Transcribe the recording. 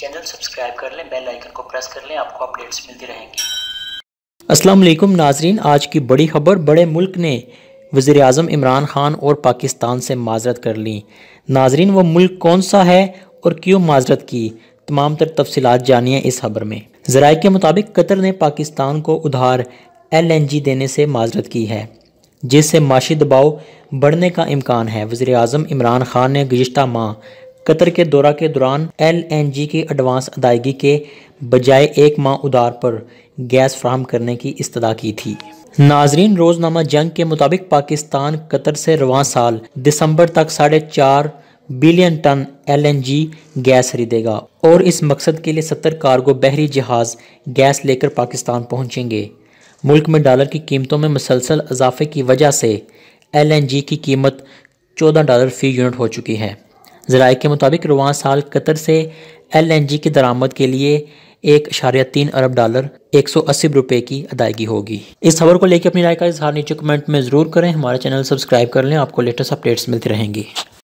channel subscribe کر کر لیں لیں بیل آئیکن کو کو پریس آپ اپڈیٹس ملتی رہیں السلام علیکم ناظرین آج کی بڑی خبر بڑے ملک وزیر اعظم عمران خان اور پاکستان سے معذرت کر لی ناظرین وہ ملک کون سا ہے اور کیوں معذرت کی تمام تر تفصیلات جانیے اس خبر میں ذرائع کے مطابق قطر نے پاکستان کو ادھار ایل این جی دینے سے معذرت کی ہے جس سے معاشی دباؤ بڑھنے کا امکان ہے وزیر اعظم عمران خان نے گزشتہ ماہ قطر کے دورہ کے دوران ایل این جی کی ایڈوانس ادائیگی کے بجائے ایک ماہ ادار پر گیس فراہم کرنے کی استدا کی تھی ناظرین روز نامہ جنگ کے مطابق پاکستان قطر سے رواں سال دسمبر تک ساڑھے چار billion ton L N G gas خریدے گا اور اس مقصد کے لیے ستر کارگو بحری جہاز گیس لے کر پاکستان پہنچیں گے ملک میں ڈالر کی قیمتوں میں مسلسل اضافے کی وجہ سے ایل این جی کی قیمت چودہ ڈالر فی یونٹ ہو چکی ہے ذرائع کے مطابق رواں سال قطر سے ایل این جی کی درامت کے لیے ایک اشاریہ تین ارب ڈالر ایک سو اسی روپے کی ادائیگی ہوگی اس خبر کو لے کے اپنی رائے کا اظہار نیچے کمنٹ میں ضرور کریں ہمارا چینل سبسکرائب کر لیں آپ کو لیٹسٹ اپڈیٹس ملتی رہیں گی